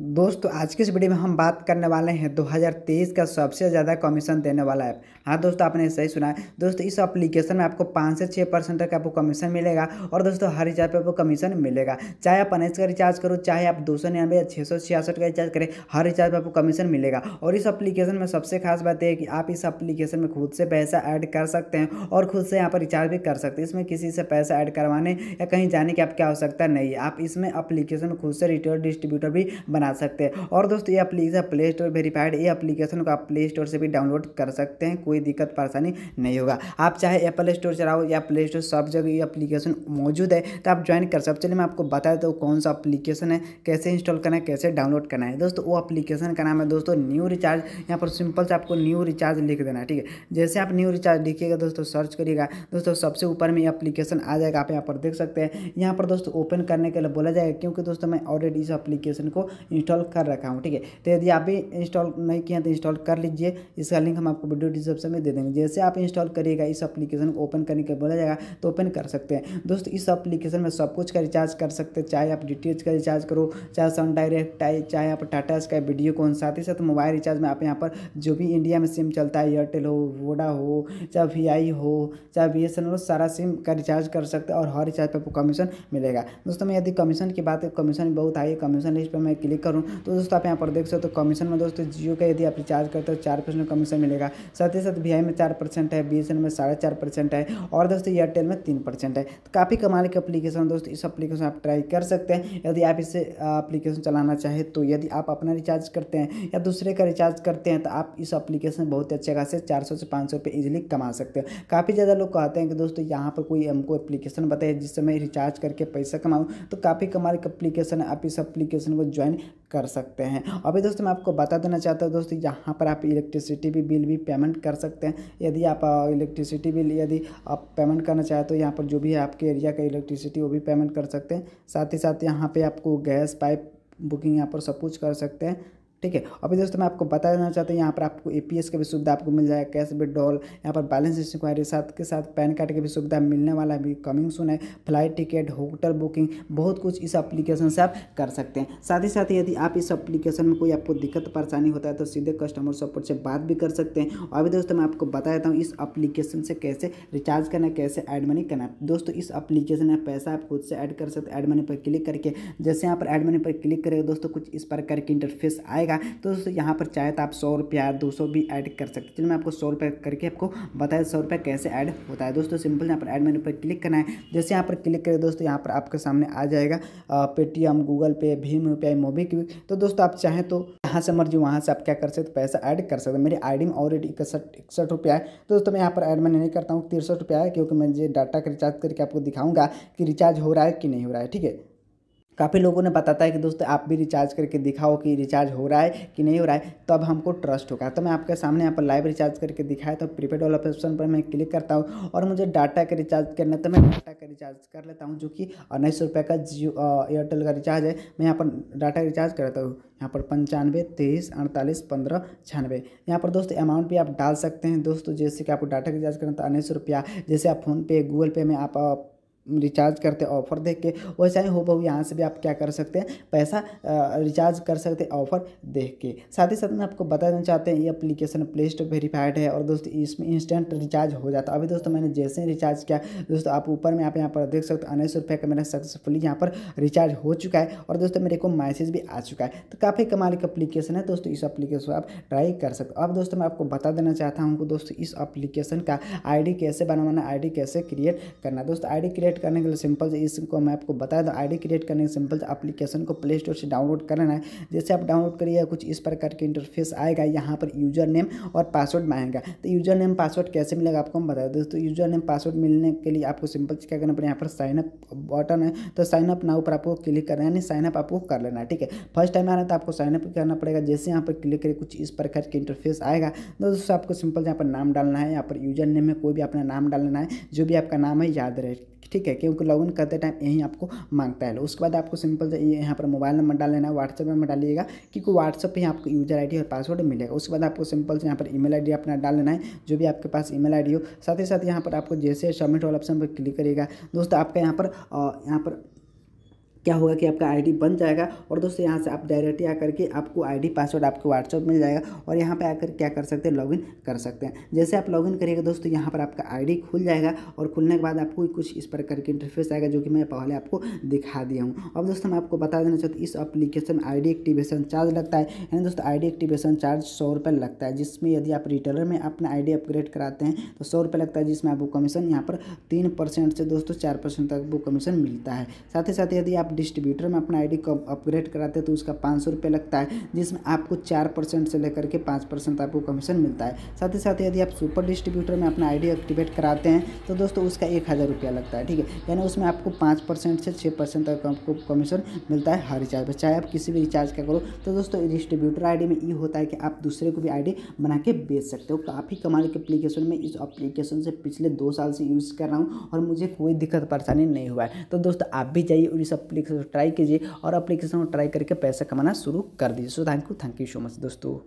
दोस्तों आज के इस वीडियो में हम बात करने वाले हैं 2023 का सबसे ज़्यादा कमीशन देने वाला ऐप हाँ दोस्तों आपने सही सुना है दोस्तों इस एप्लीकेशन में आपको पाँच से छः परसेंट तक आपको कमीशन मिलेगा और दोस्तों हर रिचार्ज पे आपको कमीशन मिलेगा चाहे आप अनेस का रिचार्ज करो चाहे आप दो सौ निन्यानवे या छः सौ छियासठ का रिचार्ज करें हर रिचार्ज पर आपको कमीशन मिलेगा और इस अप्लीकेशन में सबसे खास बात यह है कि आप इस अप्लीकेशन में खुद से पैसा ऐड कर सकते हैं और खुद से यहाँ पर रिचार्ज भी कर सकते हैं इसमें किसी से पैसा ऐड करवाने या कहीं जाने की आपकी आवश्यकता नहीं है आप इसमें अप्लीकेशन में खुद से रिटेल डिस्ट्रीब्यूटर भी बना बना सकते हैं और दोस्तों ये एप्लीकेशन प्ले स्टोर वेरीफाइड ये एप्लीकेशन को आप प्ले स्टोर से भी डाउनलोड कर सकते हैं कोई दिक्कत परेशानी नहीं होगा आप चाहे एप्पल स्टोर चलाओ या प्ले स्टोर सब जगह ये एप्लीकेशन मौजूद है तो आप ज्वाइन कर सकते चलिए मैं आपको बता देता हूँ कौन सा अपलीकेशन है कैसे इंस्टॉल करना है कैसे डाउनलोड करना है दोस्तों वो एप्लीकेशन का नाम है दोस्तों न्यू रिचार्ज यहाँ पर सिंपल से आपको न्यू रिचार्ज लिख देना है ठीक है जैसे आप न्यू रिचार्ज लिखिएगा दोस्तों सर्च करिएगा दोस्तों सबसे ऊपर में अप्लीकेशन आ जाएगा आप यहाँ पर देख सकते हैं यहाँ पर दोस्तों ओपन करने के लिए बोला जाएगा क्योंकि दोस्तों मैं ऑलरेडी इस एप्लीकेशन को इंस्टॉल कर रखा हूँ ठीक है तो यदि आप भी इंस्टॉल नहीं किया तो इंस्टॉल कर लीजिए इसका लिंक हम आपको वीडियो डिस्क्रिप्शन में दे देंगे जैसे आप इंस्टॉल करिएगा इस अपलीकेशन को ओपन करने के बोला जाएगा तो ओपन कर सकते हैं दोस्तों इस अपलीकेशन में सब कुछ का रिचार्ज कर सकते हैं चाहे आप डी का रिचार्ज करो चाहे सन डायरेक्ट चाहे आप टाटा स्काई वीडियो कौन साथ ही साथ मोबाइल रिचार्ज में आप यहाँ पर जो भी इंडिया में सिम चलता है एयरटेल हो वोडा हो चाहे वी आई हो चाहे बी एस एन हो सारा सिम का रिचार्ज कर सकते हैं और हर रिचार्ज पर आपको कमीशन मिलेगा दोस्तों में यदि कमीशन की बात है कमीशन बहुत हाई है कमीशन लिस्ट पर मैं क्लिक करूँ तो दोस्तों आप यहाँ पर देख सकते हो कमीशन में दोस्तों जियो का यदि आप रिचार्ज करते हो चार परसेंट कमीशन मिलेगा साथ ही साथ वी में चार परसेंट है बी में साढ़े चार परसेंट है और दोस्तों एयरटेल में तीन परसेंट है तो काफ़ी कमाल की अपलीकेशन दोस्तों इस अपलीकेशन आप ट्राई कर सकते हैं यदि आप इसे अपलीकेशन चलाना चाहें तो यदि आप अपना रिचार्ज करते हैं या दूसरे का रिचार्ज करते हैं तो आप इस अपलीकेशन बहुत अच्छे खासे चार सौ से पाँच सौ रुपये ईजिली कमा सकते हो काफ़ी ज़्यादा लोग कहते हैं कि दोस्तों यहाँ पर कोई हमको एप्लीकेशन बताए जिससे मैं रिचार्ज करके पैसा कमाऊँ तो काफ़ी कमाल की अप्लीकेशन है आप इस अपलीकेशन को ज्वाइन कर सकते हैं अभी दोस्तों मैं आपको बता देना चाहता हूँ दोस्तों यहाँ पर आप इलेक्ट्रिसिटी भी बिल भी पेमेंट कर सकते हैं यदि आप इलेक्ट्रिसिटी बिल यदि आप पेमेंट करना चाहते हो यहाँ पर जो भी है आपके एरिया का इलेक्ट्रिसिटी वो भी पेमेंट कर सकते हैं साथ ही साथ यहाँ पर आपको गैस पाइप बुकिंग यहाँ पर सब कुछ कर सकते हैं ठीक है अभी दोस्तों मैं आपको बता देना चाहता हूँ यहाँ पर आपको ए का भी सुविधा आपको मिल जाएगा कैश विड्रॉल यहाँ पर बैलेंस इंक्वायरी साथ के साथ पैन कार्ड की भी सुविधा मिलने वाला है अभी कमिंग सुन है फ्लाइट टिकट होटल बुकिंग बहुत कुछ इस एप्लीकेशन से आप कर सकते हैं साथ ही साथ यदि आप इस एप्लीकेशन में कोई आपको दिक्कत परेशानी होता है तो सीधे कस्टमर सपोर्ट से बात भी कर सकते हैं और अभी दोस्तों मैं आपको बता देता हूँ इस अप्लीकेशन से कैसे रिचार्ज करना कैसे ऐड मनी करना दोस्तों इस अप्लीकेशन में पैसा आप खुद से ऐड कर सकते हैं एड मनी पर क्लिक करके जैसे यहाँ पर ऐड मनी पर क्लिक करेगा दोस्तों कुछ इस प्रकार की इंटरफेस आएगा आएगा तो यहाँ पर चाहे तो आप सौ रुपया दो सौ भी ऐड कर सकते चलिए मैं आपको सौ रुपया करके आपको बताया सौ रुपये कैसे ऐड होता है दोस्तों सिंपल यहाँ पर ऐड मेनू पर क्लिक करना है जैसे यहाँ पर क्लिक करें दोस्तों यहाँ पर आपके सामने आ जाएगा पेटीएम गूगल पे भीम यू पी मोबी तो दोस्तों आप चाहें तो यहाँ से मर्जी वहाँ से आप क्या कर सकते पैसा ऐड कर सकते मेरी आई डी में ऑलरेडी इकसठ इकसठ रुपया है तो दोस्तों मैं यहाँ पर ऐड मैं नहीं करता हूँ तिरसठ रुपया है क्योंकि मैं ये डाटा का रिचार्ज करके आपको दिखाऊंगा कि रिचार्ज हो रहा है कि नहीं हो रहा है ठीक है काफ़ी लोगों ने बताता है कि दोस्तों आप भी रिचार्ज करके दिखाओ कि रिचार्ज हो रहा है कि नहीं हो रहा है तब हमको ट्रस्ट होगा तो मैं आपके सामने यहाँ पर लाइव रिचार्ज करके दिखाया तो प्रीपेड वाला ऑप्शन पर मैं क्लिक करता हूँ और मुझे डाटा का रिचार्ज करना तो मैं डाटा का रिचार्ज कर लेता हूँ जो कि उन्नीस सौ का जियो एयरटेल का रिचार्ज है मैं यहाँ पर डाटा रिचार्ज करता हूँ यहाँ पर पंचानवे तेईस अड़तालीस पंद्रह छियानवे यहाँ पर दोस्तों अमाउंट भी आप डाल सकते हैं दोस्तों जैसे कि आपको डाटा रिचार्ज करना तो उन्नीस सौ रुपया जैसे आप फ़ोनपे गूगल पे में आप रिचार्ज करते ऑफ़र देख के वैसा ही हो बहू यहाँ से भी आप क्या कर सकते हैं पैसा रिचार्ज कर सकते हैं ऑफ़र देख के साथ ही साथ में आपको बता देना चाहते हैं ये अप्लीकेशन प्ले स्टोर वेरीफाइड है और दोस्तों इसमें इंस्टेंट रिचार्ज हो जाता है अभी दोस्तों मैंने जैसे ही रिचार्ज किया दोस्तों आप ऊपर में आप यहाँ पर देख सकते हो उन्नीस सौ रुपये का मेरा सक्सेसफुली यहाँ पर रिचार्ज हो चुका है और दोस्तों मेरे को मैसेज भी आ चुका है तो काफ़ी कमाल का अप्लीकेशन है दोस्तों इस अप्लीकेशन को आप ट्राई कर सकते हो अब दोस्तों मैं आपको बता देना चाहता हूँ दोस्तों इस अप्लीकेशन का आई कैसे बनवाना आई कैसे क्रिएट करना दोस्तों आई क्रिएट क्रिएट करने के लिए सिंपल से इसको मैं आपको बताया था तो आईडी क्रिएट करने के सिंपल से एप्लीकेशन को प्ले स्टोर से डाउनलोड करना है जैसे आप डाउनलोड करिए कुछ इस प्रकार के इंटरफेस आएगा यहाँ पर यूजर नेम और पासवर्ड मांगेगा तो यूजर नेम पासवर्ड कैसे मिलेगा आपको हम बताए दोस्तों यूजर नेम पासवर्ड मिलने के लिए आपको सिंपल से क्या करना पड़ेगा यहाँ पर साइनअप बटन है तो साइनअप नाउ पर आपको क्लिक करना है यानी साइनअप आपको कर लेना है ठीक है फर्स्ट टाइम आ तो आपको साइन अप करना पड़ेगा जैसे यहाँ पर क्लिक करिए कुछ इस प्रकार के इंटरफेस आएगा दोस्तों आपको सिंपल यहाँ पर नाम डालना है यहाँ पर यूजर नेम में कोई भी अपना नाम डालना है जो भी आपका नाम है याद रहे ठीक है क्योंकि लॉगिन करते टाइम यही आपको मांगता है उसके बाद आपको सिंपल से यहाँ पर मोबाइल नंबर डाल लेना है व्हाट्सएप नंबर डालिएगा क्योंकि व्हाट्सएप पे आपको यूजर आईडी और पासवर्ड मिलेगा उसके बाद आपको सिंपल से यहाँ पर ईमेल आईडी अपना डाल लेना है जो भी आपके पास ईमेल आईडी हो साथ ही साथ यहाँ पर आपको जैसे सबमिट वाला ऑप्शन पर क्लिक करिएगा दोस्तों आपका यहाँ पर यहाँ पर क्या होगा कि आपका आईडी बन जाएगा और दोस्तों यहाँ से आप डायरेक्टली आकर के आपको आईडी पासवर्ड आपको व्हाट्सअप मिल जाएगा और यहाँ पे आकर क्या कर सकते हैं लॉगिन कर सकते हैं जैसे आप लॉगिन करिएगा दोस्तों यहाँ पर आपका आईडी खुल जाएगा और खुलने के बाद आपको कुछ इस प्रकार के इंटरफेस आएगा जो कि मैं पहले आपको दिखा दिया हूँ अब दोस्तों मैं आपको बता देना चाहता हूँ इस अपलीकेशन आई एक्टिवेशन चार्ज लगता है यानी दोस्तों आई एक्टिवेशन चार्ज सौ लगता है जिसमें यदि आप रिटेलर में अपना आई अपग्रेड कराते हैं तो सौ लगता है जिसमें आपको कमीशन यहाँ पर तीन से दोस्तों चार तक वो कमीशन मिलता है साथ ही साथ यदि आप डिस्ट्रीब्यूटर में अपना आईडी अपग्रेड कराते हैं तो उसका पाँच सौ रुपये लगता है जिसमें आपको चार परसेंट से लेकर के पाँच परसेंट आपको कमीशन मिलता है साथ ही साथ यदि आप सुपर डिस्ट्रीब्यूटर में अपना डी एक्टिवेट कराते हैं तो दोस्तों उसका एक हज़ार रुपया लगता है ठीक है यानी उसमें आपको पाँच परसेंट से छः परसेंट तक आपको कमीशन मिलता है हर रिचार्ज पर चाहे आप किसी भी रिचार्ज का करो तो दोस्तों डिस्ट्रीब्यूटर डी में ये होता है कि आप दूसरे को भी डी बना के बेच सकते हो काफ़ी कमाल के अप्लीकेशन में इस अप्लीकेशन से पिछले दो साल से यूज़ कर रहा हूँ और मुझे कोई दिक्कत परेशानी नहीं हुआ है तो दोस्तों आप भी जाइए और इस एप्लीकेशन ट्राई कीजिए और अप्लीकेशन को ट्राई करके पैसा कमाना शुरू कर दीजिए so thank you thank you so much दोस्तों